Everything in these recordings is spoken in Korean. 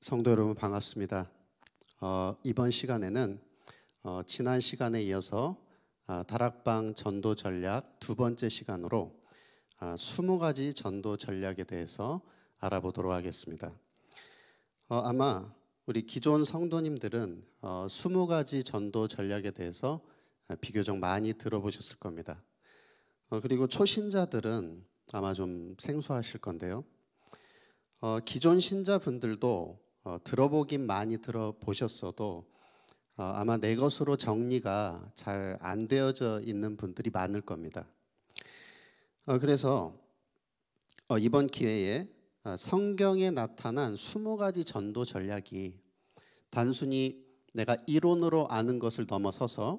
성도 여러분 반갑습니다. 어, 이번 시간에는 어, 지난 시간에 이어서 아, 다락방 전도 전략 두 번째 시간으로 아, 20가지 전도 전략에 대해서 알아보도록 하겠습니다. 어, 아마 우리 기존 성도님들은 어, 20가지 전도 전략에 대해서 아, 비교적 많이 들어보셨을 겁니다. 어, 그리고 초신자들은 아마 좀 생소하실 건데요. 어, 기존 신자분들도 어, 들어보긴 많이 들어보셨어도 어, 아마 내 것으로 정리가 잘 안 되어져 있는 분들이 많을 겁니다. 어, 그래서 어, 이번 기회에 어, 성경에 나타난 20가지 전도 전략이 단순히 내가 이론으로 아는 것을 넘어서서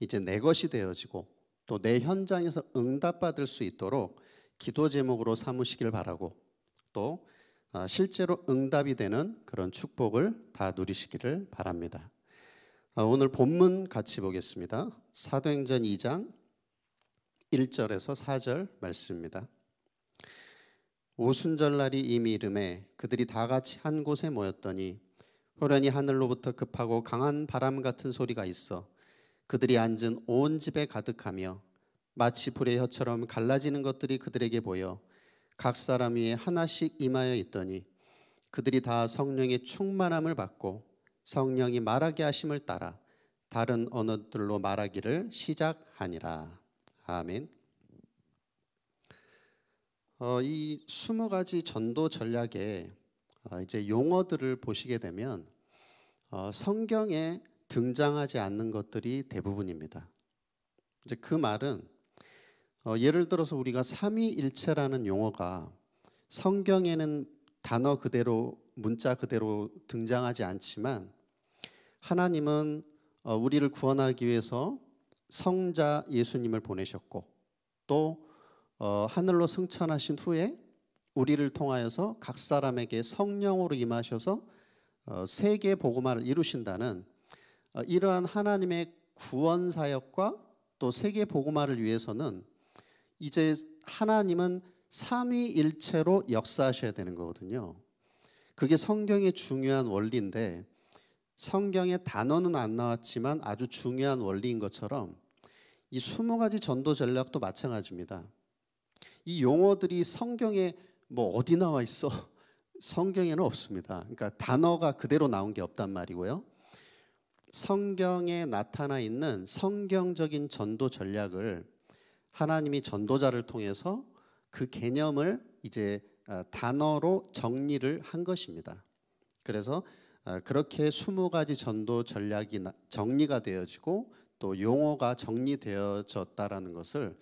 이제 내 것이 되어지고 또 내 현장에서 응답받을 수 있도록 기도 제목으로 삼으시길 바라고 또 어, 실제로 응답이 되는 그런 축복을 다 누리시기를 바랍니다. 어, 오늘 본문 같이 보겠습니다. 사도행전 2장 1절에서 4절 말씀입니다. 오순절날이 이미 이름에 그들이 다 같이 한 곳에 모였더니 호련히 하늘로부터 급하고 강한 바람 같은 소리가 있어 그들이 앉은 온 집에 가득하며 마치 불의 혀처럼 갈라지는 것들이 그들에게 보여 각 사람이 하나씩 임하여 있더니 그들이 다 성령의 충만함을 받고 성령이 말하게 하심을 따라 다른 언어들로 말하기를 시작하니라. 아멘. 어, 이 스무 가지 전도 전략에 어, 이제 용어들을 보시게 되면 어, 성경에 등장하지 않는 것들이 대부분입니다. 이제 그 말은 어, 예를 들어서 우리가 삼위일체라는 용어가 성경에는 단어 그대로 문자 그대로 등장하지 않지만 하나님은 어, 우리를 구원하기 위해서 성자 예수님을 보내셨고 또 어, 하늘로 승천하신 후에 우리를 통하여서 각 사람에게 성령으로 임하셔서 어, 세계 복음화를 이루신다는 어, 이러한 하나님의 구원 사역과 또 세계 복음화를 위해서는 이제 하나님은 삼위일체로 역사하셔야 되는 거거든요. 그게 성경의 중요한 원리인데 성경의 단어는 안 나왔지만 아주 중요한 원리인 것처럼 이 20가지 전도 전략도 마찬가지입니다. 이 용어들이 성경에 뭐 어디 나와 있어? 성경에는 없습니다. 그러니까 단어가 그대로 나온 게 없단 말이고요. 성경에 나타나 있는 성경적인 전도 전략을 하나님이 전도자를 통해서 그 개념을 이제 어, 단어로 정리를 한 것입니다. 그래서 어, 그렇게 20가지 전도 전략이 정리가 되어지고 또 용어가 정리되어졌다라는 것을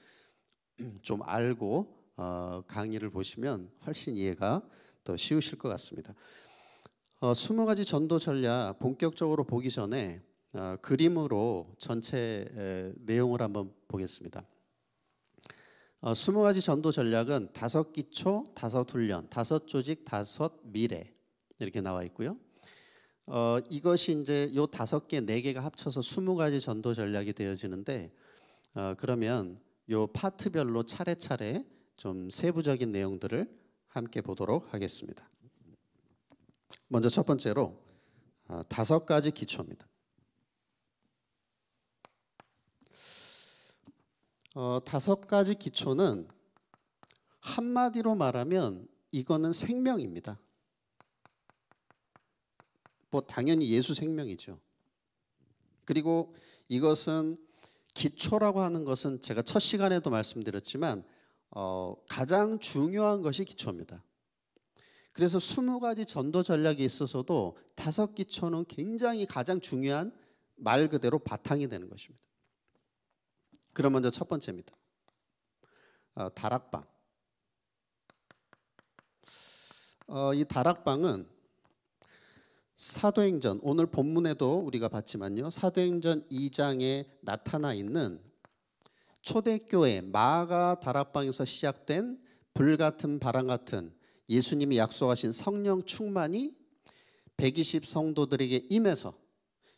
좀 알고 어, 강의를 보시면 훨씬 이해가 더 쉬우실 것 같습니다. 20가지 전도 전략 본격적으로 보기 전에 그림으로 전체 내용을 한번 보겠습니다. 어, 20가지 전도 전략은 다섯 기초, 다섯 훈련, 다섯 조직, 다섯 미래 이렇게 나와 있고요. 어, 이것이 이제 요 다섯 개, 네 개가 합쳐서 20가지 전도 전략이 되어지는데 어, 그러면 요 파트별로 차례차례 좀 세부적인 내용들을 함께 보도록 하겠습니다. 먼저 첫 번째로 어, 다섯 가지 기초입니다. 어, 다섯 가지 기초는 한마디로 말하면 이거는 생명입니다. 뭐 당연히 예수 생명이죠. 그리고 이것은 기초라고 하는 것은 제가 첫 시간에도 말씀드렸지만 어, 가장 중요한 것이 기초입니다. 그래서 20가지 전도 전략에 있어서도 다섯 기초는 굉장히 가장 중요한 말 그대로 바탕이 되는 것입니다. 그럼 먼저 첫 번째입니다. 어, 다락방. 어, 이 다락방은 사도행전 오늘 본문에도 우리가 봤지만요. 사도행전 2장에 나타나 있는 초대교회 마가 다락방에서 시작된 불 같은 바람 같은 예수님이 약속하신 성령 충만이 120 성도들에게 임해서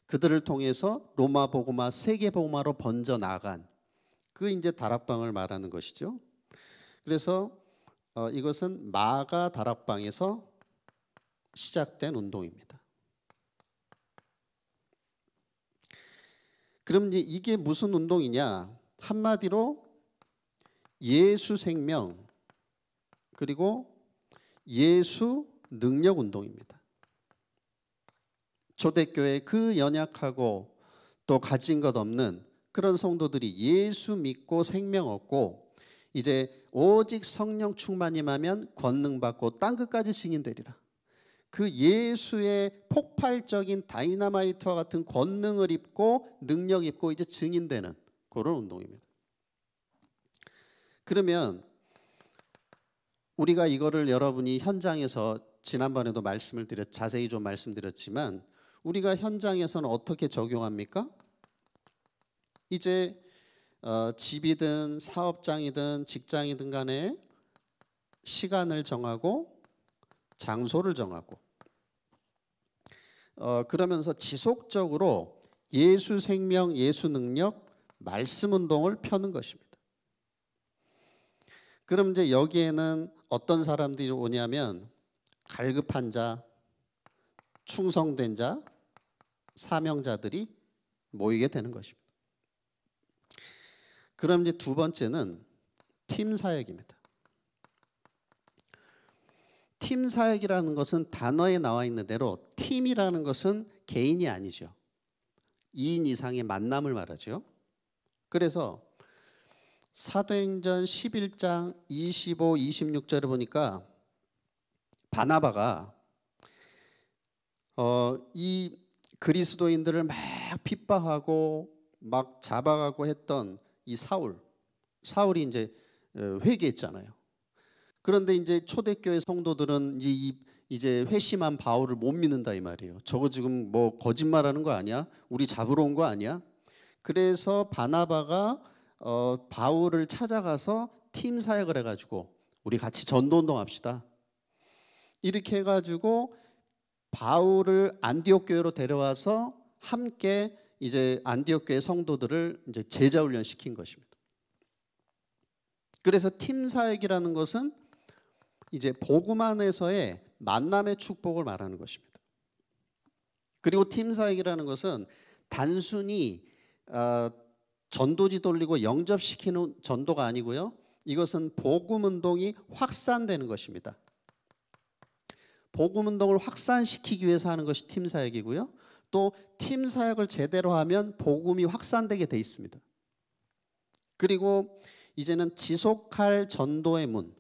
그들을 통해서 로마 복음화 세계 복음화로 번져 나간 그 이제 다락방을 말하는 것이죠. 그래서 어, 이것은 마가 다락방에서 시작된 운동입니다. 그럼 이게 무슨 운동이냐? 한마디로 예수 생명 그리고 예수 능력 운동입니다. 초대교회 그 연약하고 또 가진 것 없는 그런 성도들이 예수 믿고 생명 얻고 이제 오직 성령 충만임하면 권능 받고 땅 끝까지 증인되리라. 그 예수의 폭발적인 다이나마이트와 같은 권능을 입고 능력 입고 이제 증인되는 그런 운동입니다. 그러면 우리가 이거를 여러분이 현장에서 지난번에도 말씀을 드렸 자세히 좀 말씀드렸지만 우리가 현장에서는 어떻게 적용합니까? 이제 어, 집이든 사업장이든 직장이든 간에 시간을 정하고 장소를 정하고 어, 그러면서 지속적으로 예수 생명, 예수 능력, 말씀 운동을 펴는 것입니다. 그럼 이제 여기에는 어떤 사람들이 오냐면 갈급한 자, 충성된 자, 사명자들이 모이게 되는 것입니다. 그럼 이제 두 번째는 팀 사역입니다. 팀 사역이라는 것은 단어에 나와 있는 대로 팀이라는 것은 개인이 아니죠. 2인 이상의 만남을 말하죠. 그래서 사도행전 11장 25, 26절을 보니까 바나바가 어, 이 그리스도인들을 막 핍박하고 막 잡아가고 했던 이 사울 사울이 이제 어, 회개했잖아요. 그런데 이제 초대교회 성도들은 이제 회심한 바울을 못 믿는다 이 말이에요. 저거 지금 뭐 거짓말하는 거 아니야? 우리 잡으러 온 거 아니야? 그래서 바나바가 어, 바울을 찾아가서 팀 사역을 해가지고 우리 같이 전도운동 합시다. 이렇게 해가지고 바울을 안디옥 교회로 데려와서 함께 이제 안디옥 교회 성도들을 이제 제자 훈련시킨 것입니다. 그래서 팀 사역이라는 것은 이제 복음 안에서의 만남의 축복을 말하는 것입니다. 그리고 팀 사역이라는 것은 단순히 어, 전도지 돌리고 영접시키는 전도가 아니고요. 이것은 복음 운동이 확산되는 것입니다. 복음 운동을 확산시키기 위해서 하는 것이 팀 사역이고요. 또팀 사역을 제대로 하면 복음이 확산되게 돼 있습니다. 그리고 이제는 지속할 전도의 문.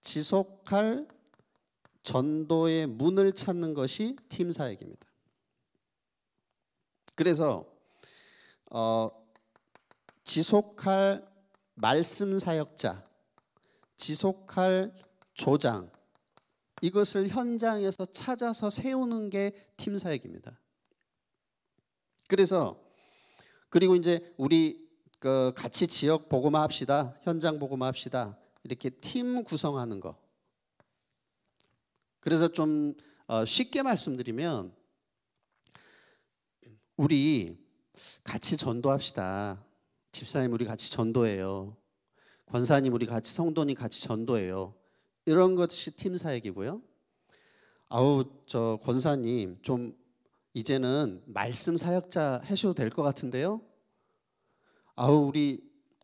지속할 전도의 문을 찾는 것이 팀 사역입니다. 그래서 어, 지속할 말씀 사역자, 지속할 조장, 이것을 현장에서 찾아서 세우는 게 팀 사역입니다. 그래서 그리고 이제 우리 그 같이 지역 보고만 합시다. 현장 보고만 합시다. 이렇게 팀 구성하는 거. 그래서 좀 어, 쉽게 말씀드리면 우리 같이 전도합시다. 집사님 우리 같이 전도해요. 권사님 우리 같이 성도님 같이 전도해요. 이런 것이 팀 사역이고요. 아우 저 권사님 좀 이제는 말씀 사역자 하셔도 될 것 같은데요. 아우 우리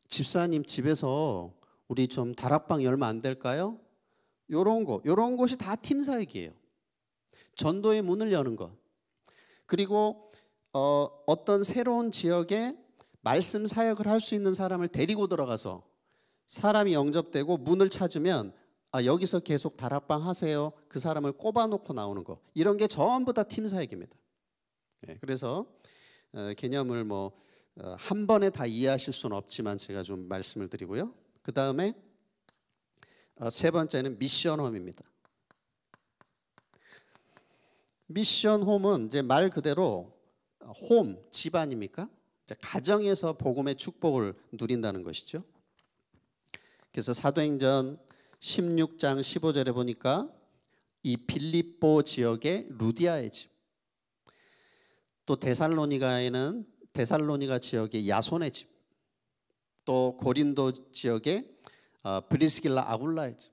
집사님 집에서 우리 좀 다락방 열면 안 될까요? 요런 거, 요런 것이 다 팀 사역이에요. 전도의 문을 여는 것. 그리고 어, 어떤 새로운 지역에 말씀 사역을 할 수 있는 사람을 데리고 들어가서 사람이 영접되고 문을 찾으면 아, 여기서 계속 다락방 하세요. 그 사람을 꼽아놓고 나오는 거 이런 게 전부 다 팀 사역입니다. 네, 그래서 어, 개념을 뭐한 어, 번에 다 이해하실 수는 없지만 제가 좀 말씀을 드리고요. 그 다음에 어, 세 번째는 미션홈입니다. 미션홈은 이제 말 그대로 어, 홈 집안입니까? 가정에서 복음의 축복을 누린다는 것이죠. 그래서 사도행전 16장 15절에 보니까 이 빌립보 지역의 루디아의 집, 또 데살로니가에는 데살로니가 지역의 야손의 집, 또 고린도 지역의 어, 브리스길라 아굴라의 집,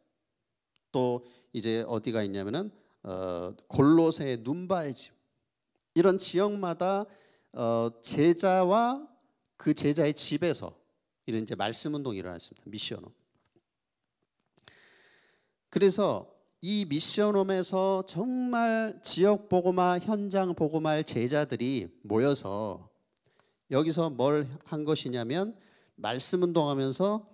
또 이제 어디가 있냐면은 어, 골로새의 눈바의 집 이런 지역마다 어, 제자와 그 제자의 집에서 이런 이제 말씀 운동이 일어났습니다. 미시어노. 그래서 이 미션홈에서 정말 지역 보고마, 현장 보고마 제자들이 모여서 여기서 뭘 한 것이냐면 말씀 운동하면서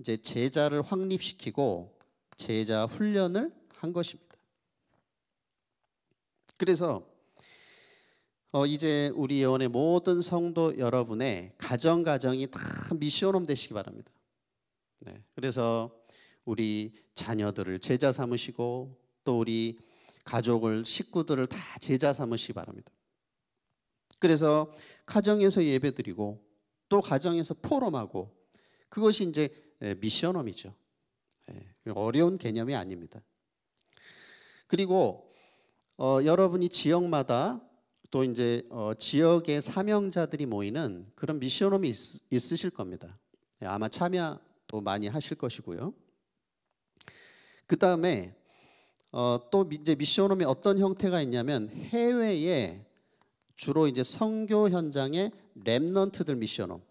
이제 제자를 확립시키고 제자 훈련을 한 것입니다. 그래서 어 이제 우리 예원의 모든 성도 여러분의 가정 가정이 다 미션홈 되시기 바랍니다. 네. 그래서 우리 자녀들을 제자 삼으시고 또 우리 가족을 식구들을 다 제자 삼으시기 바랍니다. 그래서 가정에서 예배드리고 또 가정에서 포럼하고 그것이 이제 예, 미션홈이죠. 예, 어려운 개념이 아닙니다. 그리고 어, 여러분이 지역마다 또 이제 어, 지역의 사명자들이 모이는 그런 미션홈이 있, 으실 겁니다. 예, 아마 참여도 많이 하실 것이고요. 그 다음에 어, 또 이제 미션홈이 어떤 형태가 있냐면 해외에 주로 이제 선교 현장의 랩넌트들 미션홈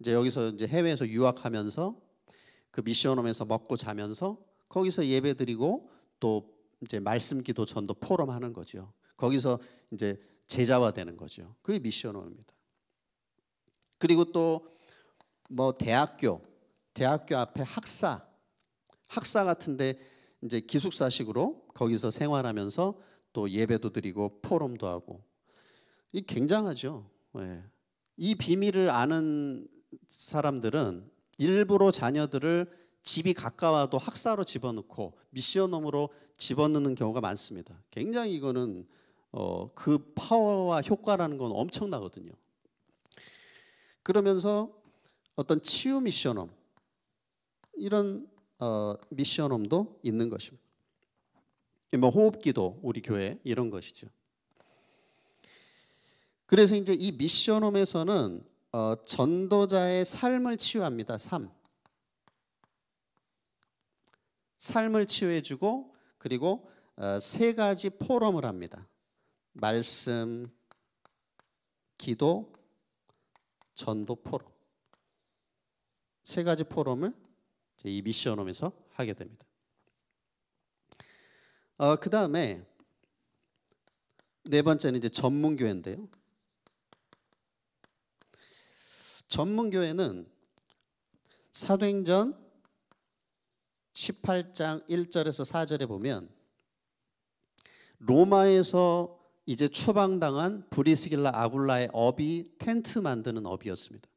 이제 여기서 이제 해외에서 유학하면서 그 미션홈에서 먹고 자면서 거기서 예배 드리고 또 이제 말씀 기도 전도 포럼 하는 거죠. 거기서 이제 제자화 되는 거죠. 그게 미션홈입니다. 그리고 또 뭐 대학교 대학교 앞에 학사 학사 같은데 이제 기숙사식으로 거기서 생활하면서 또 예배도 드리고 포럼도 하고 이 굉장하죠. 예. 이 비밀을 아는 사람들은 일부러 자녀들을 집이 가까워도 학사로 집어넣고 미션홈으로 집어넣는 경우가 많습니다. 굉장히 이거는 어, 그 파워와 효과라는 건 엄청나거든요. 그러면서 어떤 치유 미션홈 이런 어, 미션홈도 있는 것입니다. 뭐 호흡기도 우리 교회 이런 것이죠. 그래서 이제 이 미션홈에서는 어, 전도자의 삶을 치유합니다. 삶. 삶을 치유해주고 그리고 어, 세 가지 포럼을 합니다. 말씀, 기도, 전도 포럼. 세 가지 포럼을 이 미션홈에서 하게 됩니다. 어, 그 다음에 네 번째는 이제 전문 교회인데요. 전문 교회는 사도행전 18장 1절에서 4절에 보면 로마에서 이제 추방당한 브리스길라 아굴라의 업이 텐트 만드는 업이었습니다.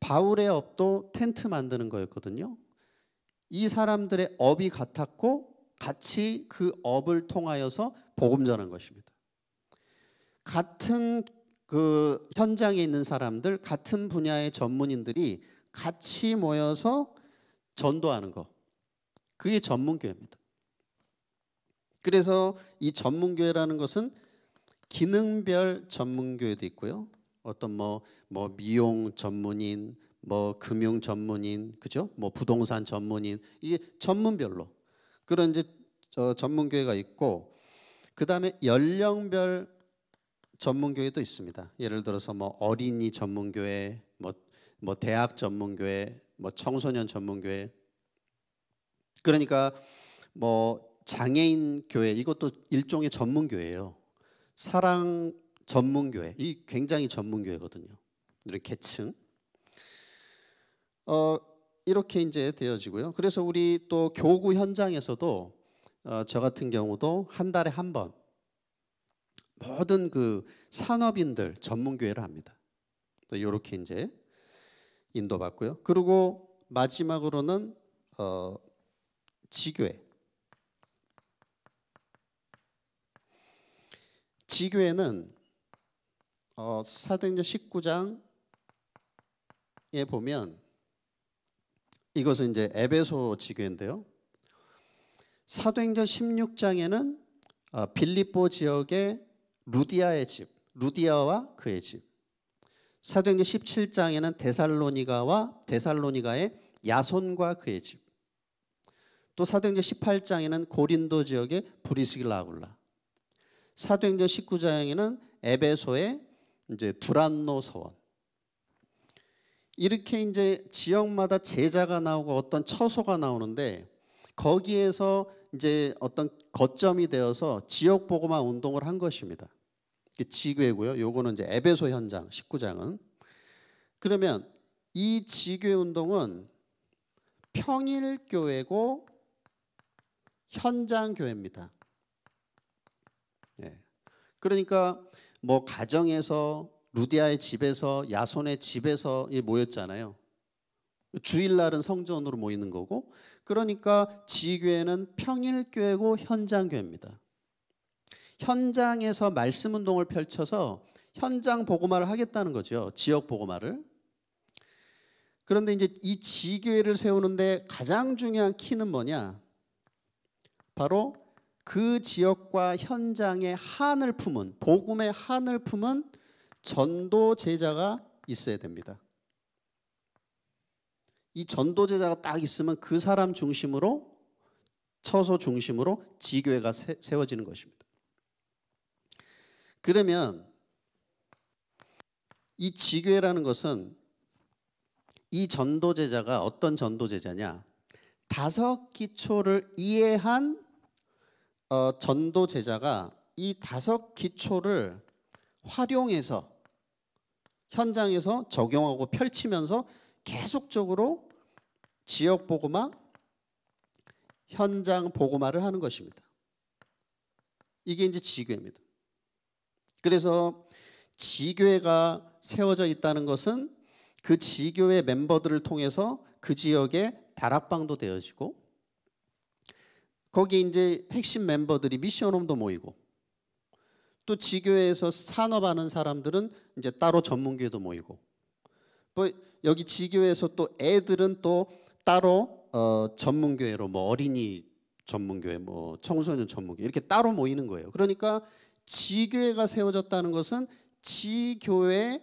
바울의 업도 텐트 만드는 거였거든요. 이 사람들의 업이 같았고 같이 그 업을 통하여서 복음 전한 것입니다. 같은 그 현장에 있는 사람들, 같은 분야의 전문인들이 같이 모여서 전도하는 거. 그게 전문교회입니다. 그래서 이 전문교회라는 것은 기능별 전문교회도 있고요. 어떤 뭐뭐 뭐 미용 전문인, 뭐 금융 전문인, 그죠? 뭐 부동산 전문인 이게 전문별로 그런 이제 전문 교회가 있고 그 다음에 연령별 전문 교회도 있습니다. 예를 들어서 뭐 어린이 전문 교회, 뭐, 뭐 대학 전문 교회, 뭐 청소년 전문 교회. 그러니까 뭐 장애인 교회 이것도 일종의 전문 교회예요. 사랑 전문교회. 이 굉장히 전문교회거든요. 이런 계층. 어, 이렇게 이제 되어지고요. 그래서 우리 또 교구 현장에서도 어, 저 같은 경우도 한 달에 한 번 모든 그 산업인들 전문교회를 합니다. 또 이렇게 이제 인도받고요. 그리고 마지막으로는 어, 지교회. 지교회는 어, 사도행전 19장에 보면 이것은 이제 에베소 지교인데요. 사도행전 16장에는 어, 빌립보 지역의 루디아의 집, 루디아와 그의 집. 사도행전 17장에는 데살로니가와 데살로니가의 야손과 그의 집. 또 사도행전 18장에는 고린도 지역의 브리스길라굴라. 사도행전 19장에는 에베소의 이제 두란노 서원. 이렇게 이제 지역마다 제자가 나오고 어떤 처소가 나오는데 거기에서 이제 어떤 거점이 되어서 지역 보고만 운동을 한 것입니다. 지교회고요. 요거는 이제 에베소 현장 19장은 그러면 이 지교회 운동은 평일 교회고 현장 교회입니다. 예. 그러니까 뭐 가정에서 루디아의 집에서 야손의 집에서 모였잖아요. 주일날은 성전으로 모이는 거고 그러니까 지교회는 평일교회고 현장교회입니다. 현장에서 말씀 운동을 펼쳐서 현장 보고말을 하겠다는 거죠. 지역 보고말을. 그런데 이제 이 지교회를 세우는데 가장 중요한 키는 뭐냐? 바로 그 지역과 현장의 한을 품은 복음의 한을 품은 전도 제자가 있어야 됩니다. 이 전도 제자가 딱 있으면 그 사람 중심으로 처소 중심으로 지교회가 세워지는 것입니다. 그러면 이 지교회라는 것은 이 전도 제자가 어떤 전도 제자냐? 다섯 기초를 이해한 어, 전도 제자가 이 다섯 기초를 활용해서 현장에서 적용하고 펼치면서 계속적으로 지역 보고마, 현장 보고마를 하는 것입니다. 이게 이제 지교입니다. 그래서 지교회가 세워져 있다는 것은 그 지교회 멤버들을 통해서 그 지역에 다락방도 되어지고 거기 이제 핵심 멤버들이 미션홈도 모이고 또 지교회에서 산업하는 사람들은 이제 따로 전문교회도 모이고 또 뭐 여기 지교회에서 또 애들은 또 따로 어, 전문교회로 뭐 어린이 전문교회 뭐 청소년 전문교회 이렇게 따로 모이는 거예요. 그러니까 지교회가 세워졌다는 것은 지교회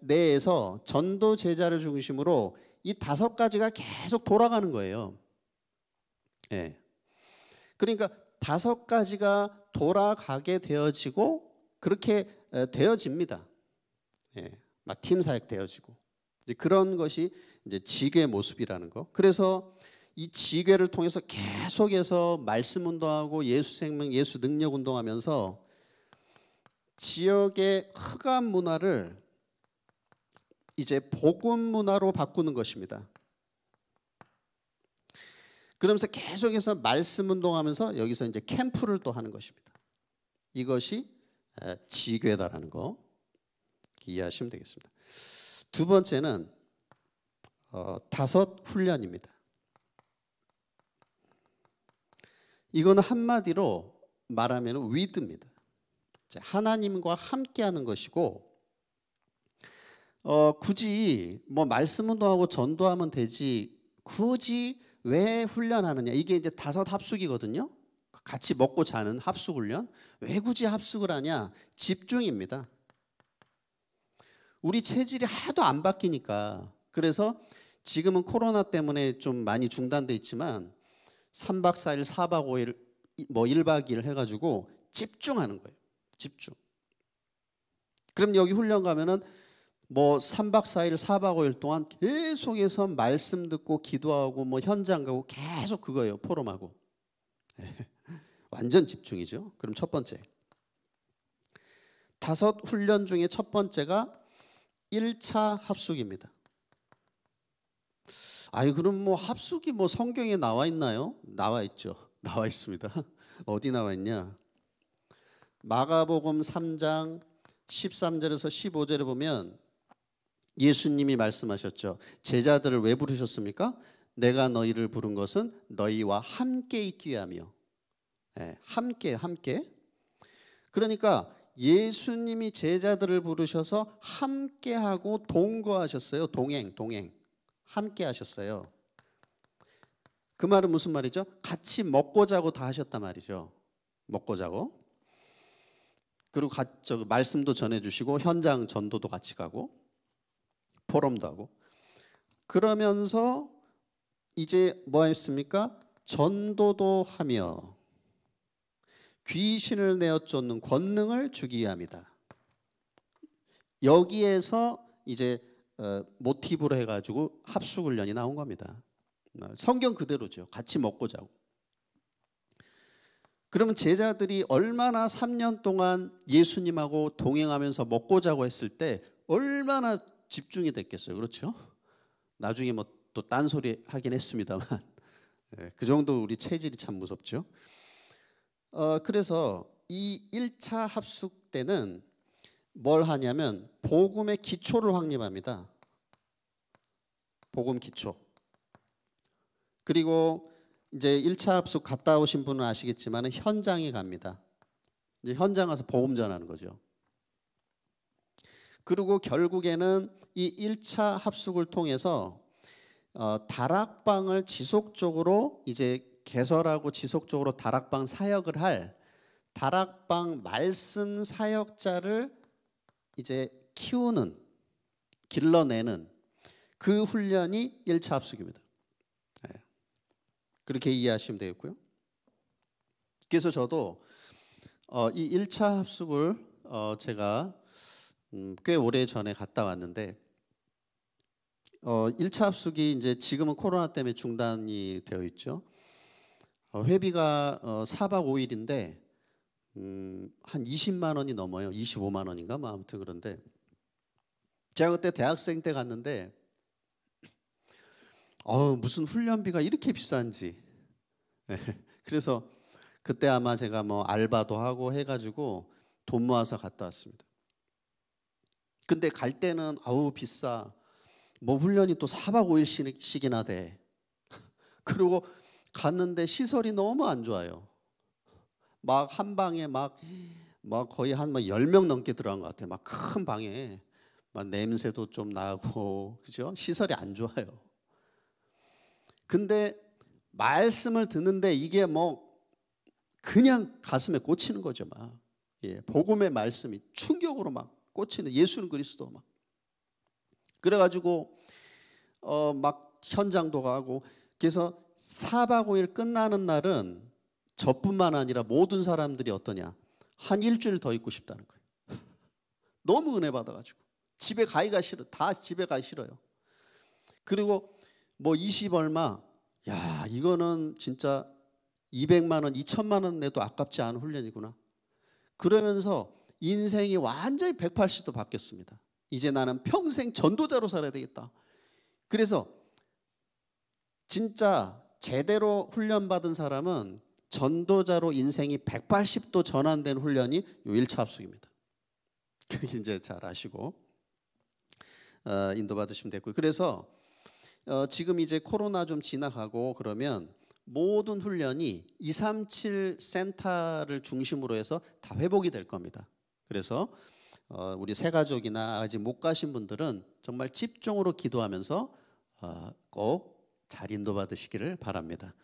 내에서 전도 제자를 중심으로 이 다섯 가지가 계속 돌아가는 거예요. 예. 그러니까 다섯 가지가 돌아가게 되어지고 그렇게 되어집니다. 예, 마팀 사역 되어지고 그런 것이 이제 지괴 모습이라는 거. 그래서 이 지괴를 통해서 계속해서 말씀 운동하고 예수 생명, 예수 능력 운동하면서 지역의 흑암 문화를 이제 복음 문화로 바꾸는 것입니다. 그러면서 계속해서 말씀 운동하면서 여기서 이제 캠프를 또 하는 것입니다. 이것이 지교다라는 거 이해하시면 되겠습니다. 두 번째는 어, 다섯 훈련입니다. 이건 한마디로 말하면 위드입니다. 하나님과 함께하는 것이고 어, 굳이 뭐 말씀 운동하고 전도하면 되지 굳이 왜 훈련하느냐 이게 이제 다섯 합숙이거든요. 같이 먹고 자는 합숙 훈련. 왜 굳이 합숙을 하냐? 집중입니다. 우리 체질이 하도 안 바뀌니까. 그래서 지금은 코로나 때문에 좀 많이 중단돼 있지만 3박 4일, 4박 5일 뭐 1박 2일 해 가지고 집중하는 거예요. 집중. 그럼 여기 훈련 가면은 뭐 3박 4일, 4박 5일 동안 계속해서 말씀 듣고 기도하고 뭐 현장 가고 계속 그거예요. 포럼하고. 예. 완전 집중이죠. 그럼 첫 번째. 다섯 훈련 중에 첫 번째가 1차 합숙입니다. 아니 그럼 뭐 합숙이 뭐 성경에 나와 있나요? 나와 있죠. 나와 있습니다. 어디 나와 있냐? 마가복음 3장 13절에서 15절에 보면 예수님이 말씀하셨죠. 제자들을 왜 부르셨습니까? 내가 너희를 부른 것은 너희와 함께 있기 위함이요. 네, 함께 함께. 그러니까 예수님이 제자들을 부르셔서 함께하고 동거하셨어요. 동행, 동행. 함께 하셨어요. 그 말은 무슨 말이죠? 같이 먹고 자고 다 하셨단 말이죠. 먹고 자고. 그리고 가, 저, 말씀도 전해주시고 현장 전도도 같이 가고 보람도 하고 그러면서 이제 뭐 했습니까? 전도도 하며 귀신을 내어 쫓는 권능을 주기 합니다. 여기에서 이제 어, 모티브로 해가지고 합숙 훈련이 나온 겁니다. 어, 성경 그대로죠. 같이 먹고 자고. 그러면 제자들이 얼마나 3년 동안 예수님하고 동행하면서 먹고 자고 했을 때 얼마나 집중이 됐겠어요. 그렇죠? 나중에 뭐 또 딴소리 하긴 했습니다만 예, 그 정도 우리 체질이 참 무섭죠. 어, 그래서 이 1차 합숙 때는 뭘 하냐면 복음의 기초를 확립합니다. 복음 기초. 그리고 이제 1차 합숙 갔다 오신 분은 아시겠지만 현장에 갑니다. 현장 가서 보음 전하는 거죠. 그리고 결국에는 이 1차 합숙을 통해서 어, 다락방을 지속적으로 이제 개설하고 지속적으로 다락방 사역을 할 다락방 말씀 사역자를 이제 키우는 길러내는 그 훈련이 1차 합숙입니다. 네. 그렇게 이해하시면 되겠고요. 그래서 저도 어, 이 1차 합숙을 어, 제가 음, 꽤 오래 전에 갔다 왔는데 어, 1차 합숙이 이제 지금은 코로나 때문에 중단이 되어 있죠. 어, 회비가 어, 4박 5일인데 음, 한 20만 원이 넘어요. 25만 원인가? 뭐 아무튼 그런데 제가 그때 대학생 때 갔는데 어, 무슨 훈련비가 이렇게 비싼지. 예, 그래서 그때 아마 제가 뭐 알바도 하고 해가지고 돈 모아서 갔다 왔습니다. 근데 갈 때는 아우 비싸. 뭐 훈련이 또 4박 5일씩이나 돼. 그리고 갔는데 시설이 너무 안 좋아요. 막 한 방에 막, 막 거의 한 10명 넘게 들어간 것 같아요. 막 큰 방에. 막 냄새도 좀 나고, 그죠? 시설이 안 좋아요. 근데 말씀을 듣는데 이게 뭐 그냥 가슴에 꽂히는 거죠, 막. 예, 복음의 말씀이 충격으로 막 꽂히는 예수는 그리스도 막 그래가지고 어 막 현장도 가고 그래서 4박 5일 끝나는 날은 저뿐만 아니라 모든 사람들이 어떠냐 한 일주일 더 있고 싶다는 거예요 너무 은혜 받아가지고 집에 가기가 싫어 다 집에 가기 싫어요 그리고 뭐 20 얼마 야 이거는 진짜 200만 원 2천만 원 내도 아깝지 않은 훈련이구나 그러면서 인생이 완전히 180도 바뀌었습니다. 이제 나는 평생 전도자로 살아야 되겠다. 그래서 진짜 제대로 훈련받은 사람은 전도자로 인생이 180도 전환된 훈련이 요 1차 합숙입니다. 이제 잘 아시고 어, 인도받으시면 됐고요. 그래서 어, 지금 이제 코로나 좀 지나가고 그러면 모든 훈련이 237 센터를 중심으로 해서 다 회복이 될 겁니다. 그래서 어, 우리 새가족이나 아직 못 가신 분들은 정말 집중으로 기도하면서 어, 꼭잘 인도받으시기를 바랍니다.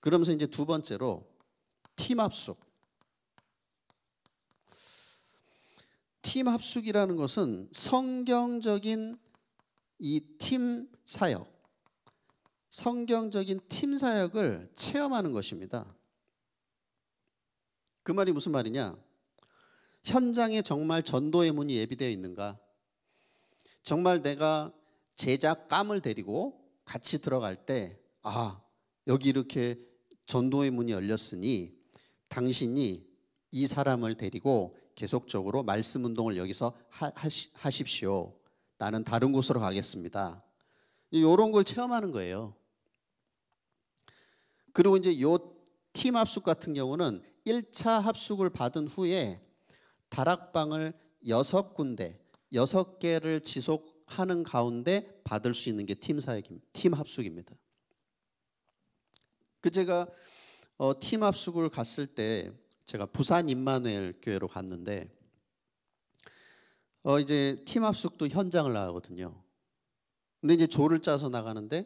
그러면서 이제 두 번째로 팀 합숙. 팀 합숙이라는 것은 성경적인 이 팀 사역, 성경적인 팀 사역을 체험하는 것입니다. 그 말이 무슨 말이냐? 현장에 정말 전도의 문이 예비되어 있는가? 정말 내가 제작감을 데리고 같이 들어갈 때, 아, 여기 이렇게 전도의 문이 열렸으니 당신이 이 사람을 데리고 계속적으로 말씀 운동을 여기서 하, 하시, 하십시오. 나는 다른 곳으로 가겠습니다. 이런 걸 체험하는 거예요. 그리고 이제 요 팀 합숙 같은 경우는 1차 합숙을 받은 후에 다락방을 여섯 군데 여섯 개를 지속하는 가운데 받을 수 있는 게 팀사역입팀 합숙입니다. 그 제가 어, 팀 합숙을 갔을 때 제가 부산 임마누엘 교회로 갔는데 어, 이제 팀 합숙도 현장을 나가거든요. 근데 이제 조를 짜서 나가는데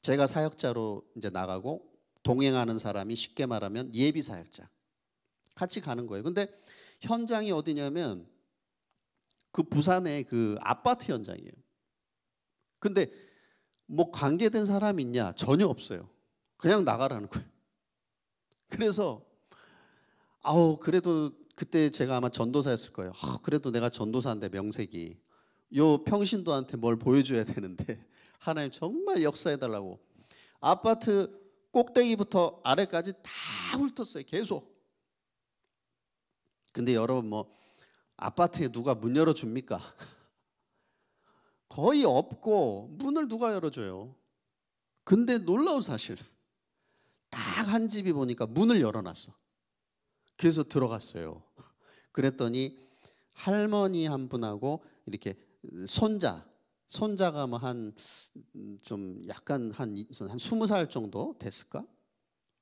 제가 사역자로 이제 나가고 동행하는 사람이 쉽게 말하면 예비 사역자 같이 가는 거예요. 근데 현장이 어디냐면 그 부산의 그 아파트 현장이에요. 근데 뭐 관계된 사람 있냐? 전혀 없어요. 그냥 나가라는 거예요. 그래서 아우 그래도 그때 제가 아마 전도사였을 거예요. 아, 그래도 내가 전도사인데 명색이 요 평신도한테 뭘 보여줘야 되는데 하나님 정말 역사해달라고 아파트 꼭대기부터 아래까지 다 훑었어요. 계속 근데 여러분 뭐 아파트에 누가 문 열어 줍니까? 거의 없고 문을 누가 열어줘요. 근데 놀라운 사실 딱 한 집이 보니까 문을 열어놨어. 그래서 들어갔어요. 그랬더니 할머니 한 분하고 이렇게 손자 손자가 뭐 한 좀 약간 한한 한2살 정도 됐을까?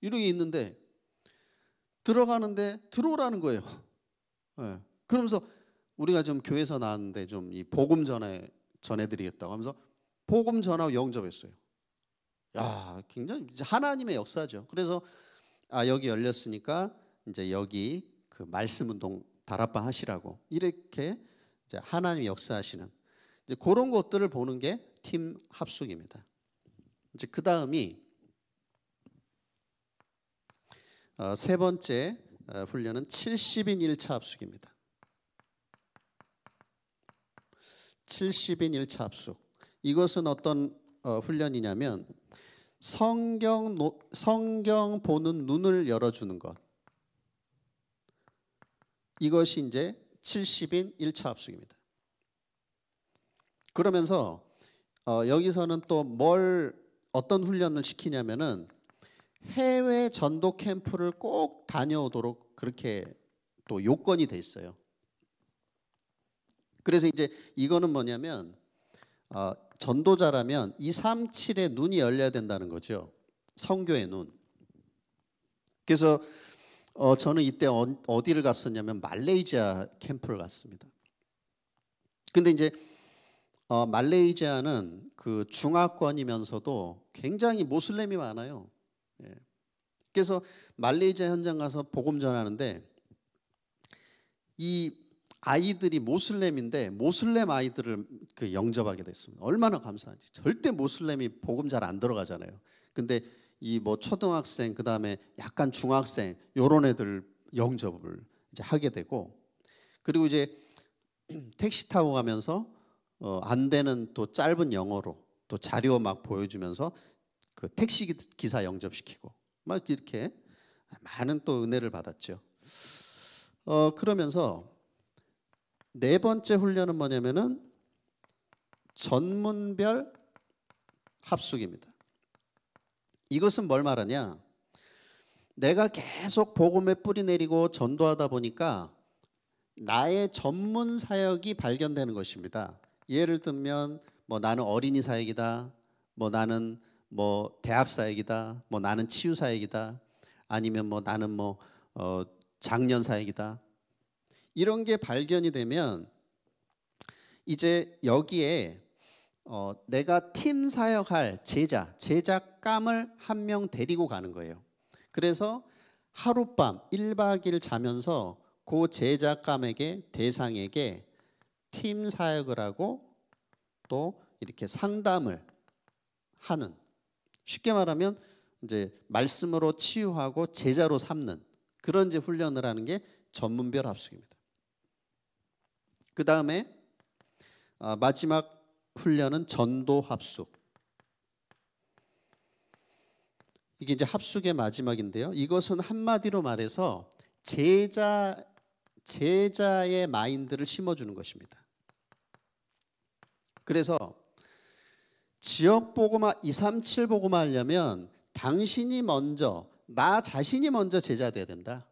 이러게 있는데 들어가는데 들어오라는 거예요. 예. 그러면서 우리가 좀 교회에서 나왔는데 좀 이 복음 전에 전해드리겠다고 하면서 복음 전하고 영접했어요. 야, 굉장히 하나님의 역사죠. 그래서 아 여기 열렸으니까 이제 여기 그 말씀 운동 다락방 하시라고 이렇게 이제 하나님 역사하시는 이제 그런 것들을 보는 게 팀 합숙입니다. 이제 그 다음이 어, 세 번째 어, 훈련은 70인 1차 합숙입니다. 70인 1차 합숙. 이것은 어떤 어, 훈련이냐면 성경 노, 성경 보는 눈을 열어 주는 것. 이것이 이제 70인 1차 합숙입니다. 그러면서 어, 여기서는 또 뭘 어떤 훈련을 시키냐면은 해외 전도 캠프를 꼭 다녀오도록 그렇게 또 요건이 돼 있어요. 그래서 이제 이거는 뭐냐면 어, 전도자라면 2, 3, 7의 눈이 열려야 된다는 거죠. 성교의 눈. 그래서 어, 저는 이때 어, 디를 갔었냐면 말레이시아 캠프를 갔습니다. 근데 이제 어, 말레이시아는 그 중화권이면서도 굉장히 모슬렘이 많아요. 예. 그래서 말레이시아 현장 가서 복음 전하는데 이 아이들이 모슬렘인데 모슬렘 아이들을 그 영접하게 됐습니다. 얼마나 감사한지. 절대 모슬렘이 복음 잘 안 들어가잖아요. 근데 이 뭐 초등학생 그다음에 약간 중학생 요런 애들 영접을 이제 하게 되고 그리고 이제 택시 타고 가면서 어, 안 되는 또 짧은 영어로 또 자료 막 보여주면서 그 택시 기사 영접시키고 막 이렇게 많은 또 은혜를 받았죠. 어 그러면서 네 번째 훈련은 뭐냐면은 전문별 합숙입니다. 이것은 뭘 말하냐? 내가 계속 복음에 뿌리 내리고 전도하다 보니까 나의 전문 사역이 발견되는 것입니다. 예를 들면 뭐 나는 어린이 사역이다. 뭐 나는 뭐 대학 사역이다, 뭐 나는 치유 사역이다, 아니면 뭐 나는 뭐 어, 작년 사역이다. 이런 게 발견이 되면 이제 여기에 어, 내가 팀 사역할 제자, 제작감을 한 명 데리고 가는 거예요. 그래서 하룻밤 1박 2일 자면서 그 제작감에게 대상에게 팀 사역을 하고 또 이렇게 상담을 하는 쉽게 말하면 이제 말씀으로 치유하고 제자로 삼는 그런 이제 훈련을 하는 게 전문별 합숙입니다. 그 다음에 어, 마지막 훈련은 전도 합숙. 이게 이제 합숙의 마지막인데요. 이것은 한마디로 말해서 제자 제자의 마인드를 심어주는 것입니다. 그래서 지역 보고만 2, 3, 7보고만 하려면 당신이 먼저 나 자신이 먼저 제자 돼야 된다.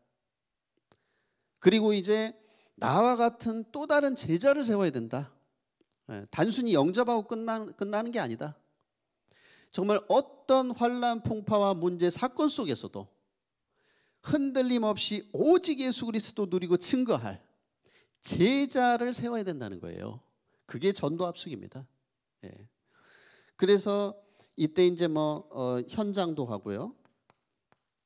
그리고 이제 나와 같은 또 다른 제자를 세워야 된다. 예, 단순히 영접하고 끝나는, 끝나는 게 아니다. 정말 어떤 환란, 풍파와 문제, 사건 속에서도 흔들림 없이 오직 예수 그리스도 누리고 증거할 제자를 세워야 된다는 거예요. 그게 전도 합숙입니다. 예. 그래서 이때 이제 뭐 어, 현장도 가고요.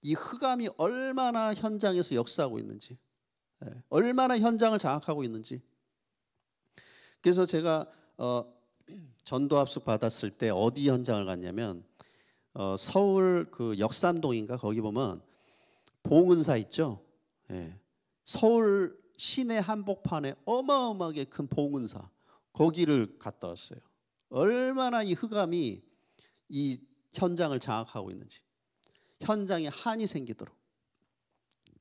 이 흑암이 얼마나 현장에서 역사하고 있는지, 예, 얼마나 현장을 장악하고 있는지. 그래서 제가 어, 전도 합숙 받았을 때 어디 현장을 갔냐면 어, 서울 그 역삼동인가 거기 보면 봉은사 있죠. 예, 서울 시내 한복판에 어마어마하게 큰 봉은사 거기를 갔다 왔어요. 얼마나 이 흑암이 이 현장을 장악하고 있는지 현장에 한이 생기도록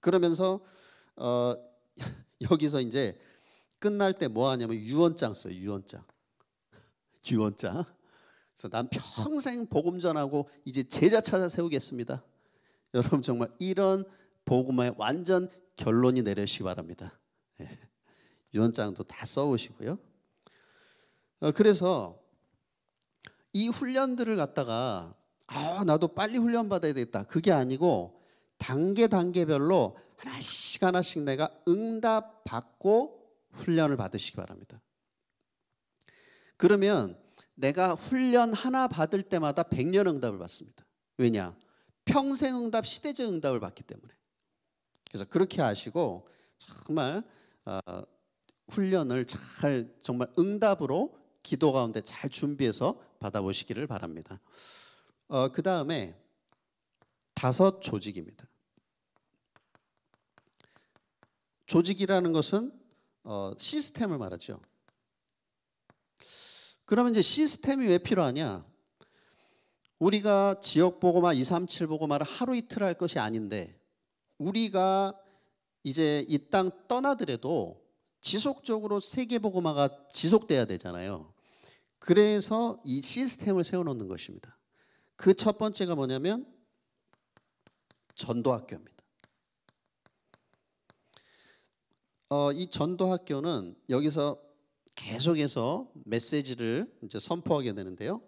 그러면서 어, 여기서 이제 끝날 때 뭐 하냐면 유언장 써요 유언장 유언장 그래서 난 평생 복음 전하고 이제 제자 찾아 세우겠습니다 여러분 정말 이런 복음화의 완전 결론이 내려시기 바랍니다 예. 유언장도 다 써오시고요 어, 그래서 이 훈련들을 갖다가 아, 나도 빨리 훈련 받아야 되겠다. 그게 아니고 단계 단계별로 하나씩 하나씩 내가 응답 받고 훈련을 받으시기 바랍니다. 그러면 내가 훈련 하나 받을 때마다 100년 응답을 받습니다. 왜냐? 평생 응답, 시대적 응답을 받기 때문에. 그래서 그렇게 하시고 정말 어, 훈련을 잘 정말 응답으로 기도 가운데 잘 준비해서 받아보시기를 바랍니다. 어, 그 다음에 다섯 조직입니다. 조직이라는 것은 어, 시스템을 말하죠. 그러면 이제 시스템이 왜 필요하냐? 우리가 지역 보고마 2, 3, 7 보고마를 하루 이틀 할 것이 아닌데 우리가 이제 이 땅 떠나더라도 지속적으로 세계보고마가 지속돼야 되잖아요. 그래서 이 시스템을 세워놓는 것입니다. 그 첫 번째가 뭐냐면 전도학교입니다. 어, 이 전도학교는 여기서 계속해서 메시지를 이제 선포하게 되는데요.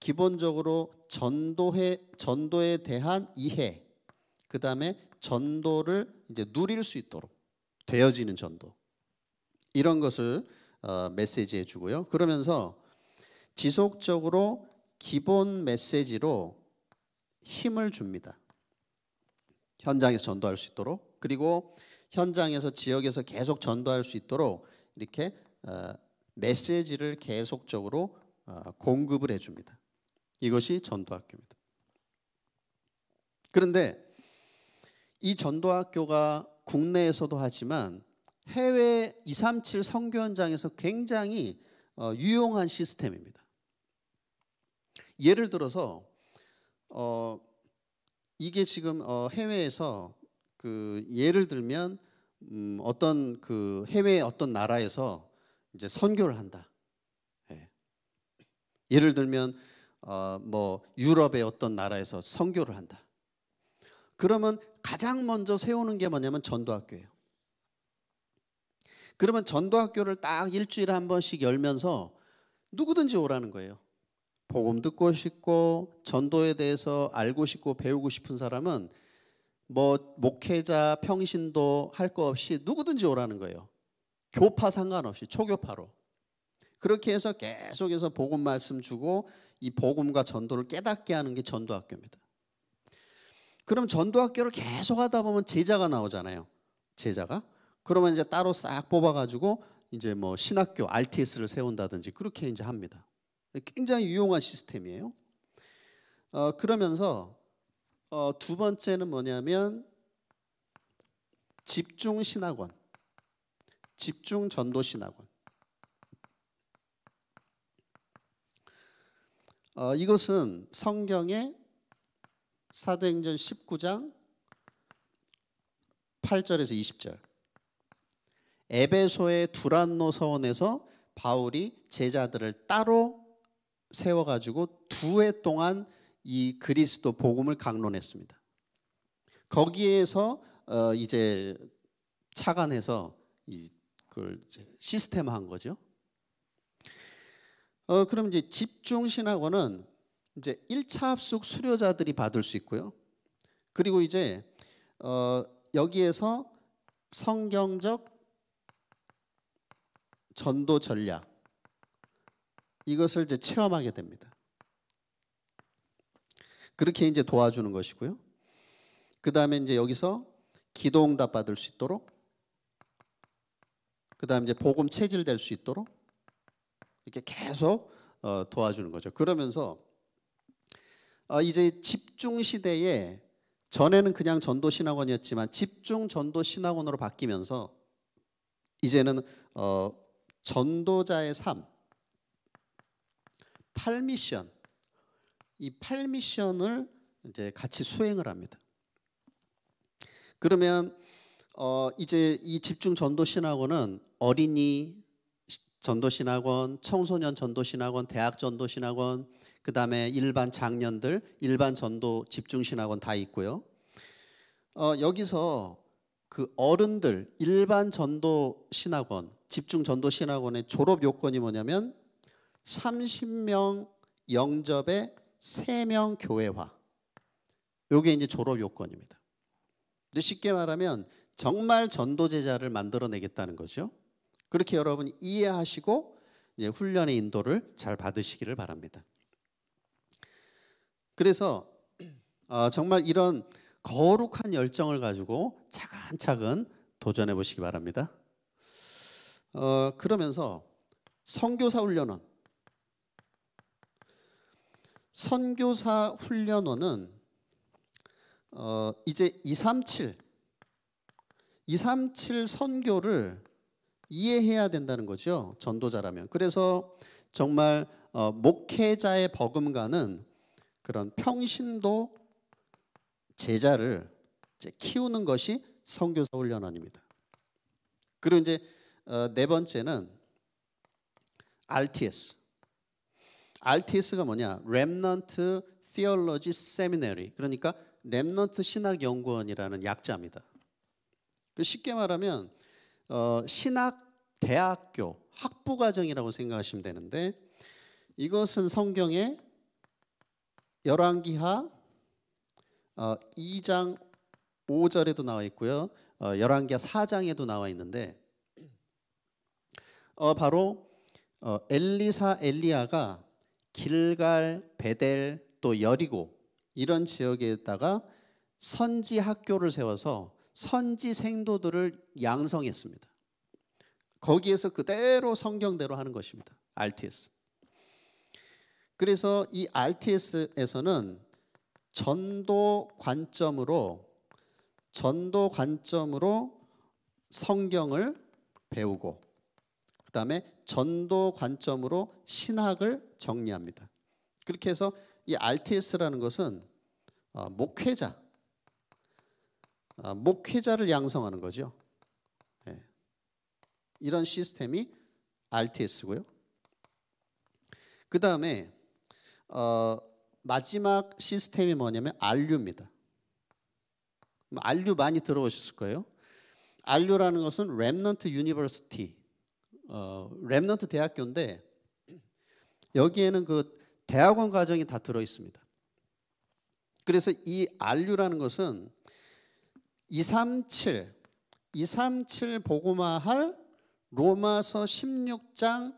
기본적으로 전도해 전도에 대한 이해, 그 다음에 전도를 이제 누릴 수 있도록 되어지는 전도 이런 것을 어, 메시지해 주고요. 그러면서 지속적으로 기본 메시지로 힘을 줍니다. 현장에서 전도할 수 있도록 그리고 현장에서 지역에서 계속 전도할 수 있도록 이렇게 어, 메시지를 계속적으로 어, 공급을 해줍니다. 이것이 전도학교입니다. 그런데 이 전도학교가 국내에서도 하지만 해외 237 선교 현장에서 굉장히 어, 유용한 시스템입니다. 예를 들어서 어, 이게 지금 어, 해외에서 그 예를 들면 음, 어떤 그 해외 어떤 나라에서 이제 선교를 한다. 예. 예를 들면 어, 뭐 유럽의 어떤 나라에서 선교를 한다. 그러면 가장 먼저 세우는 게 뭐냐면 전도학교예요. 그러면 전도학교를 딱 일주일에 한 번씩 열면서 누구든지 오라는 거예요. 복음 듣고 싶고 전도에 대해서 알고 싶고 배우고 싶은 사람은 뭐 목회자, 평신도 할 거 없이 누구든지 오라는 거예요. 교파 상관없이 초교파로. 그렇게 해서 계속해서 복음 말씀 주고 이 복음과 전도를 깨닫게 하는 게 전도학교입니다. 그럼 전도학교를 계속 하다 보면 제자가 나오잖아요. 제자가. 그러면 이제 따로 싹 뽑아가지고 이제 뭐 신학교 RTS를 세운다든지 그렇게 이제 합니다. 굉장히 유용한 시스템이에요. 어, 그러면서 어, 두 번째는 뭐냐면 집중 신학원, 집중 전도 신학원. 어, 이것은 성경의 사도행전 19장 8절에서 20절. 에베소의 두란노 서원에서 바울이 제자들을 따로 세워 가지고 두 해 동안 이 그리스도 복음을 강론했습니다. 거기에서 어 이제 착안해서 이걸 시스템화한 거죠. 어 그럼 이제 집중 신학원은 이제 1차 합숙 수료자들이 받을 수 있고요. 그리고 이제 어, 여기에서 성경적 전도 전략 이것을 이제 체험하게 됩니다. 그렇게 이제 도와주는 것이고요. 그 다음에 이제 여기서 기도 응답 받을 수 있도록 그 다음 이제 복음 체질 될 수 있도록 이렇게 계속 어, 도와주는 거죠. 그러면서 어, 이제 집중 시대에 전에는 그냥 전도 신학원이었지만 집중 전도 신학원으로 바뀌면서 이제는 어, 전도자의 삶, 팔미션 이 팔미션을 이제 같이 수행을 합니다. 그러면 어, 이제 이 집중 전도 신학원은 어린이 전도 신학원, 청소년 전도 신학원, 대학 전도 신학원, 그 다음에 일반 장년들, 일반 전도 집중신학원 다 있고요. 어, 여기서 그 어른들 일반 전도 신학원, 집중 전도 신학원의 졸업 요건이 뭐냐면 30명 영접에 3명 교회화. 요게 이제 졸업 요건입니다. 근데 쉽게 말하면 정말 전도 제자를 만들어 내겠다는 거죠. 그렇게 여러분 이해하시고 훈련의 인도를 잘 받으시기를 바랍니다. 그래서 어, 정말 이런 거룩한 열정을 가지고 차근차근 도전해 보시기 바랍니다. 어, 그러면서 선교사 훈련원 선교사 훈련원은 어, 이제 237 237 선교를 이해해야 된다는 거죠. 전도자라면. 그래서 정말 어, 목회자의 버금가는 그런 평신도 제자를 이제 키우는 것이 성교사 훈련 아닙니다. 그리고 이제 어, 네 번째는 RTS. RTS가 뭐냐? Remnant Theology Seminary. 그러니까 렘넌트 신학 연구원이라는 약자입니다. 그 쉽게 말하면 어, 신학 대학교 학부 과정이라고 생각하시면 되는데 이것은 성경의 열왕기하 2장 어, 5절에도 나와 있고요. 어, 열왕기하 4장에도 나와 있는데 어, 바로 엘리사 엘리야가 길갈, 베델 또 여리고 이런 지역에다가 선지 학교를 세워서 선지 생도들을 양성했습니다. 거기에서 그대로 성경대로 하는 것입니다. RTS. 그래서 이 RTS에서는 전도 관점으로 전도 관점으로 성경을 배우고 그다음에 전도 관점으로 신학을 정리합니다. 그렇게 해서 이 RTS라는 것은 어, 목회자 어, 목회자를 양성하는 거죠. 예. 이런 시스템이 RTS고요. 그 다음에 어, 마지막 시스템이 뭐냐면 알류입니다 RU 많이 들어오셨을 거예요. RU라는 것은 렘넌트 유니버시티, 어, 넌트 대학교인데 여기에는 그 대학원 과정이 다 들어 있습니다. 그래서 이 RU라는 것은 237, 237 보고마할 로마서 16장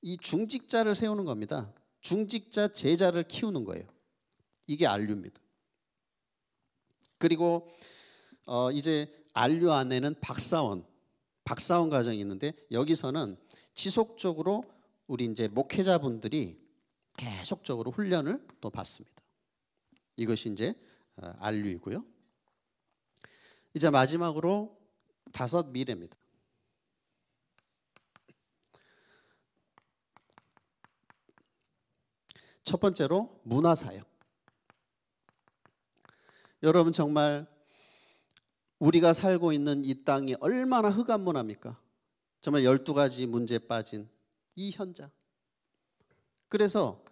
이 중직자를 세우는 겁니다. 중직자 제자를 키우는 거예요. 이게 안류입니다. 그리고 어 이제 안류 안에는 박사원, 박사원 과정이 있는데 여기서는 지속적으로 우리 이제 목회자분들이 계속적으로 훈련을 또 받습니다. 이것이 이제 어, 안류이고요. 이제 마지막으로 다섯 미래입니다. 첫 번째로 문화사역. 여러분 정말 우리가 살고 있는 이 땅이 얼마나 흑암 문화입니까? 정말 열두 가지 문제에 빠진 이 현장. 그래서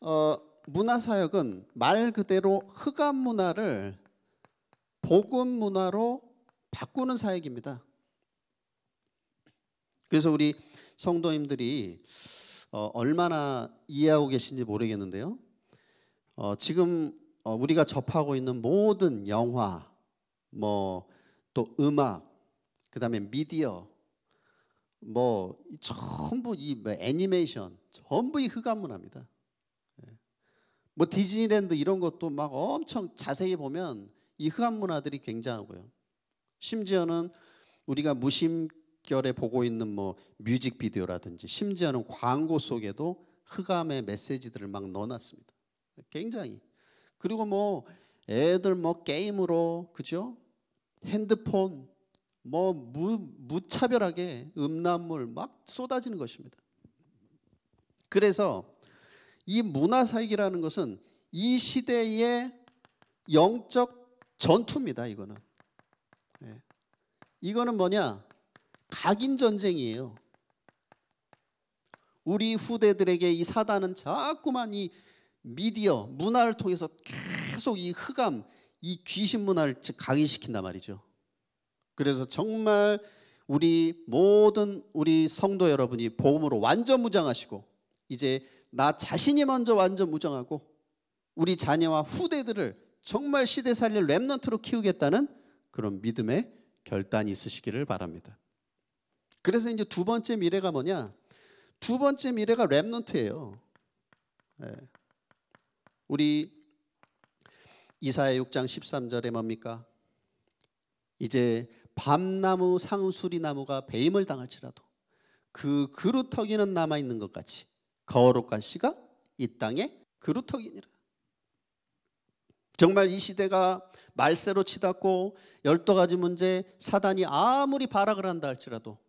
어, 문화사역은 말 그대로 흑암 문화를 복음 문화로 바꾸는 사역입니다. 그래서 우리 성도님들이 어, 얼마나 이해하고 계신지 모르겠는데요. 어, 지금 어, 우리가 접하고 있는 모든 영화, 뭐 또 음악, 그 다음에 미디어, 뭐 전부 이 뭐 애니메이션, 전부 이 흑암 문화입니다. 예. 뭐 디즈니랜드 이런 것도 막 엄청 자세히 보면 이 흑암 문화들이 굉장하고요. 심지어는 우리가 무심 결에 보고 있는 뭐 뮤직비디오라든지 심지어는 광고 속에도 흑암의 메시지들을 막 넣어놨습니다. 굉장히 그리고 뭐 애들 뭐 게임으로 그죠 핸드폰 뭐 무, 무차별하게 음란물 막 쏟아지는 것입니다. 그래서 이 문화 사익이라는 것은 이 시대의 영적 전투입니다. 이거는 예. 이거는 뭐냐 각인 전쟁이에요. 우리 후대들에게 이 사단은 자꾸만 이 미디어 문화를 통해서 계속 이 흑암, 이 귀신 문화를 강의시킨단 말이죠. 그래서 정말 우리 모든 우리 성도 여러분이 복음으로 완전 무장하시고 이제 나 자신이 먼저 완전 무장하고 우리 자녀와 후대들을 정말 시대 살릴 랩넌트로 키우겠다는 그런 믿음의 결단이 있으시기를 바랍니다. 그래서 이제 두 번째 미래가 뭐냐? 두 번째 미래가 랩넌트예요. 네. 예. 우리 이사야 6장 13절에 뭡니까? 이제 밤나무 상수리 나무가 배임을 당할지라도 그 그루터기는 남아 있는 것 같이 거룩한 씨가 이 땅에 그루터기니라. 정말 이 시대가 말세로 치닫고 열두 가지 문제 사단이 아무리 발악을 한다 할지라도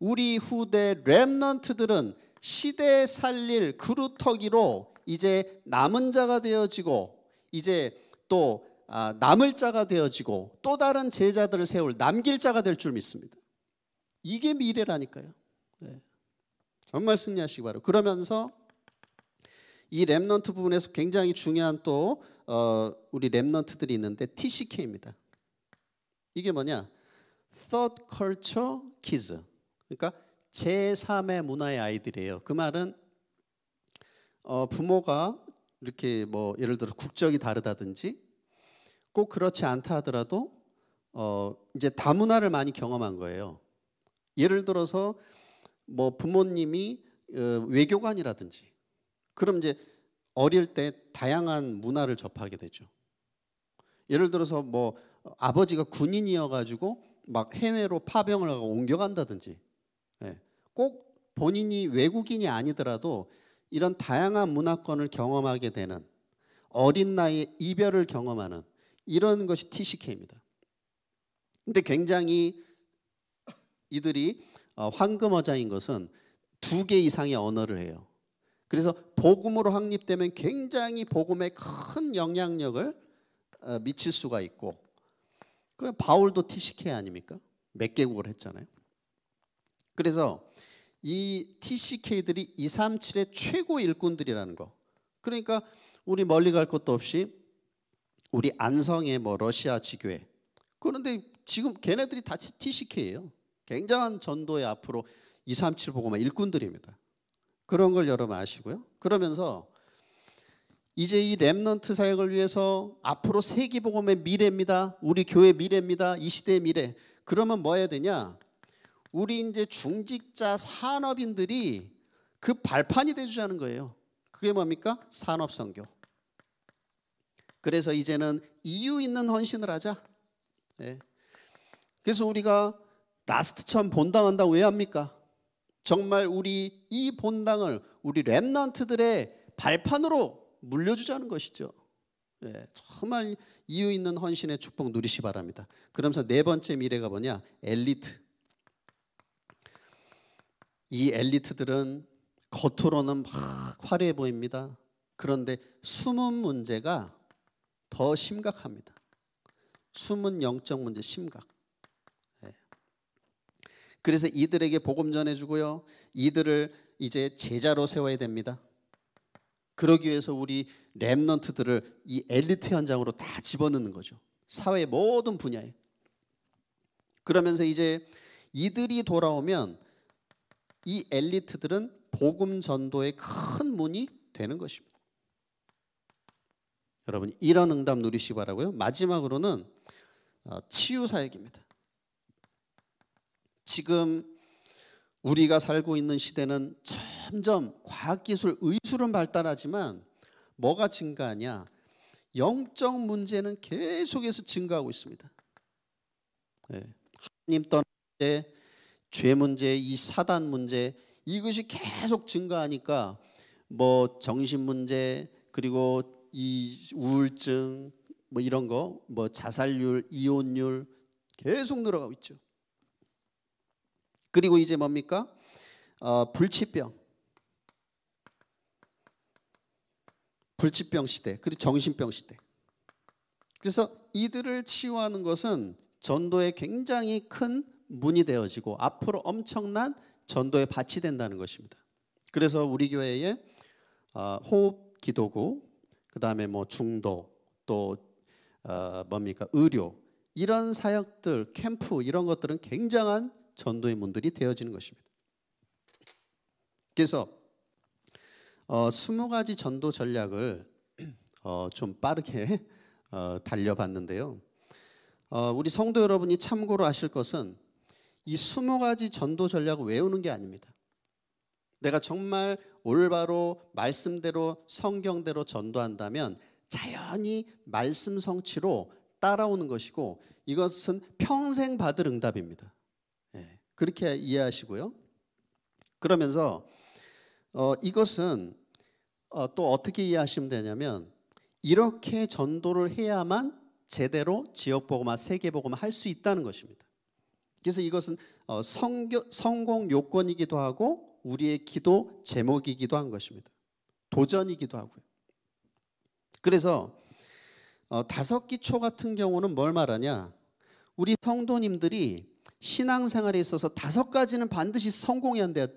우리 후대 렘넌트들은 시대 살릴 그루터기로 이제 남은 자가 되어지고 이제 또 아, 남을 자가 되어지고 또 다른 제자들을 세울 남길 자가 될 줄 믿습니다. 이게 미래라니까요. 네. 정말 승리하시기 바라 그러면서 이 랩넌트 부분에서 굉장히 중요한 또 어, 우리 랩넌트들이 있는데 TCK입니다. 이게 뭐냐? Thought Culture Kids. 그러니까 제3의 문화의 아이들이에요. 그 말은 어, 부모가 이렇게 뭐 예를 들어 국적이 다르다든지 꼭 그렇지 않다 하더라도 어, 이제 다문화를 많이 경험한 거예요. 예를 들어서 뭐 부모님이 어, 외교관이라든지 그럼 이제 어릴 때 다양한 문화를 접하게 되죠. 예를 들어서 뭐 아버지가 군인이어 가지고 막 해외로 파병을 하고 옮겨간다든지 예. 꼭 본인이 외국인이 아니더라도 이런 다양한 문화권을 경험하게 되는 어린 나이에 이별을 경험하는 이런 것이 TCK입니다. 근데 굉장히 이들이 어, 황금어장인 것은 두 개 이상의 언어를 해요. 그래서 복음으로 확립되면 굉장히 복음에 큰 영향력을 어, 미칠 수가 있고 그 바울도 TCK 아닙니까? 몇 개국을 했잖아요. 그래서 이 TCK들이 237의 최고 일꾼들이라는 거. 그러니까 우리 멀리 갈 것도 없이 우리 안성의 뭐 러시아 지교회. 그런데 지금 걔네들이 다 TCK예요. 굉장한 전도의 앞으로 237 보고만 일꾼들입니다. 그런 걸 여러분 아시고요. 그러면서 이제 이 랩넌트 사역을 위해서 앞으로 세계복음의 미래입니다. 우리 교회 미래입니다. 이 시대의 미래. 그러면 뭐 해야 되냐? 우리 이제 중직자 산업인들이 그 발판이 돼주자는 거예요. 그게 뭡니까? 산업 선교. 그래서 이제는 이유 있는 헌신을 하자. 예. 그래서 우리가 라스트 참 본당한다고 왜 합니까? 정말 우리 이 본당을 우리 랩런트들의 발판으로 물려주자는 것이죠. 예, 정말 이유 있는 헌신의 축복 누리시 바랍니다. 그러면서 네 번째 미래가 뭐냐? 엘리트. 이 엘리트들은 겉으로는 막 화려해 보입니다. 그런데 숨은 문제가 더 심각합니다. 숨은 영적 문제 심각. 예. 그래서 이들에게 복음 전해주고요. 이들을 이제 제자로 세워야 됩니다. 그러기 위해서 우리 랩넌트들을 이 엘리트 현장으로 다 집어넣는 거죠. 사회 모든 분야에. 그러면서 이제 이들이 돌아오면 이 엘리트들은 복음 전도의 큰 문이 되는 것입니다. 여러분 이런 응답 누리시 바라고요. 마지막으로는 어, 치유 사역입니다. 지금 우리가 살고 있는 시대는 점점 과학기술 의술은 발달하지만 뭐가 증가하냐? 영적 문제는 계속해서 증가하고 있습니다. 예. 하나님 떠날 때죄 문제, 이 사단 문제 이것이 계속 증가하니까 뭐 정신 문제 그리고 이 우울증 뭐 이런 거 뭐 자살률, 이혼율 계속 늘어가고 있죠. 그리고 이제 뭡니까? 어, 불치병. 불치병 시대, 그리고 정신병 시대. 그래서 이들을 치유하는 것은 전도에 굉장히 큰 문이 되어지고 앞으로 엄청난 전도의 밭이 된다는 것입니다. 그래서 우리 교회에 어, 호흡 기도구, 그 다음에 뭐 중도 또 어, 뭡니까 의료 이런 사역들 캠프 이런 것들은 굉장한 전도의 문들이 되어지는 것입니다. 그래서 어, 2가지 전도 전략을 어, 좀 빠르게 달려봤는데요. 우리 성도 여러분이 참고로 아실 것은 이 20가지 전도 전략을 외우는 게 아닙니다. 내가 정말 올바로 말씀대로 성경대로 전도한다면 자연히 말씀 성취로 따라오는 것이고 이것은 평생 받을 응답입니다. 예, 그렇게 이해하시고요. 그러면서 어, 이것은 어, 또 어떻게 이해하시면 되냐면 이렇게 전도를 해야만 제대로 지역복음화 세계복음화 할수 있다는 것입니다. 그래서 이것은 어, 성교, 성공 요건이기도 하고 우리의 기도 제목이기도 한 것입니다. 도전이기도 하고요. 그래서 어, 다섯 기초 같은 경우는 뭘 말하냐? 우리 성도님들이 신앙생활에 있어서 다섯 가지는 반드시 성공해야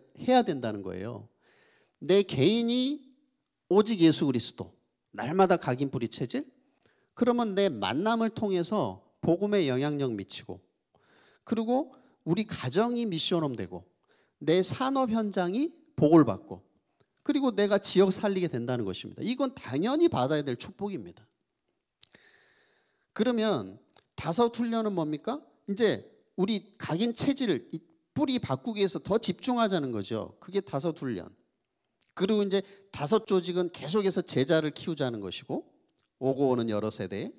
된다는 거예요. 내 개인이 오직 예수 그리스도, 날마다 각인 뿌리 체질. 그러면 내 만남을 통해서 복음의 영향력 미치고 그리고 우리 가정이 미션홈 되고 내 산업 현장이 복을 받고 그리고 내가 지역 살리게 된다는 것입니다. 이건 당연히 받아야 될 축복입니다. 그러면 다섯 훈련은 뭡니까? 이제 우리 각인 체질을 뿌리 바꾸기 위해서 더 집중하자는 거죠. 그게 다섯 훈련. 그리고 이제 다섯 조직은 계속해서 제자를 키우자는 것이고 오고 오는 여러 세대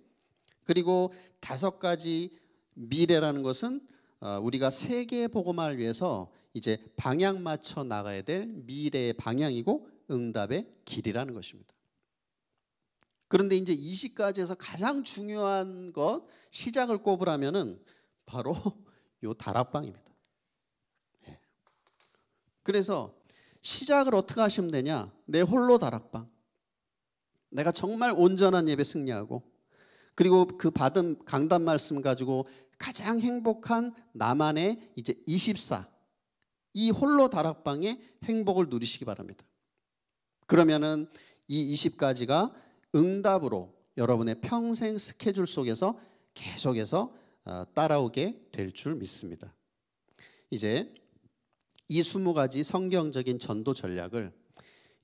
그리고 다섯 가지 미래라는 것은 어, 우리가 세계 복음화를 위해서 이제 방향 맞춰 나가야 될 미래의 방향이고 응답의 길이라는 것입니다. 그런데 이제 20가지에서 가장 중요한 것 시작을 꼽으라면은 바로 요 다락방입니다. 예. 그래서 시작을 어떻게 하시면 되냐? 내 홀로 다락방. 내가 정말 온전한 예배 승리하고 그리고 그 받은 강단 말씀 가지고 가장 행복한 나만의 이제 24. 이 홀로 다락방의 행복을 누리시기 바랍니다. 그러면은 이 20가지가 응답으로 여러분의 평생 스케줄 속에서 계속해서 어, 따라오게 될 줄 믿습니다. 이제 이 20가지 성경적인 전도 전략을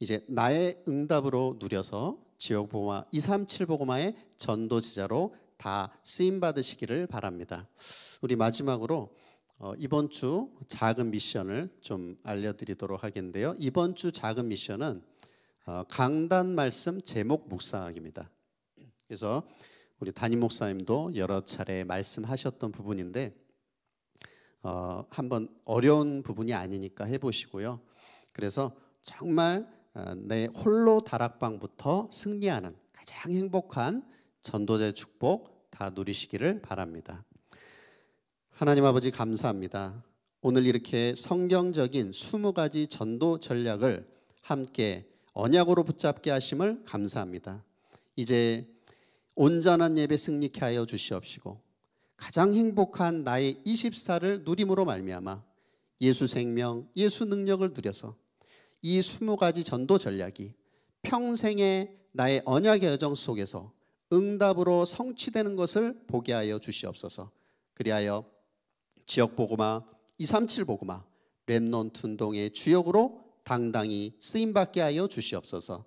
이제 나의 응답으로 누려서 지역 보마 237 보고마의 전도 지자로 다 쓰임 받으시기를 바랍니다. 우리 마지막으로 어, 이번 주 작은 미션을 좀 알려드리도록 하겠는데요. 이번 주 작은 미션은 어, 강단 말씀 제목 묵상입니다 그래서 우리 담임 목사님도 여러 차례 말씀하셨던 부분인데 어, 한번 어려운 부분이 아니니까 해보시고요. 그래서 정말 어, 내 홀로 다락방부터 승리하는 가장 행복한 전도자의 축복 다 누리시기를 바랍니다. 하나님 아버지 감사합니다. 오늘 이렇게 성경적인 20가지 전도 전략을 함께 언약으로 붙잡게 하심을 감사합니다. 이제 온전한 예배 승리케 하여 주시옵시고 가장 행복한 나의 24를 누림으로 말미암아 예수 생명, 예수 능력을 누려서 이 스무 가지 전도 전략이 평생의 나의 언약의 여정 속에서 응답으로 성취되는 것을 보게 하여 주시옵소서. 그리하여 지역 보고마 237 보고마 랩넌 운동의 주역으로 당당히 쓰임 받게 하여 주시옵소서.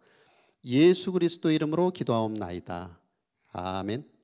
예수 그리스도 이름으로 기도하옵나이다. 아멘.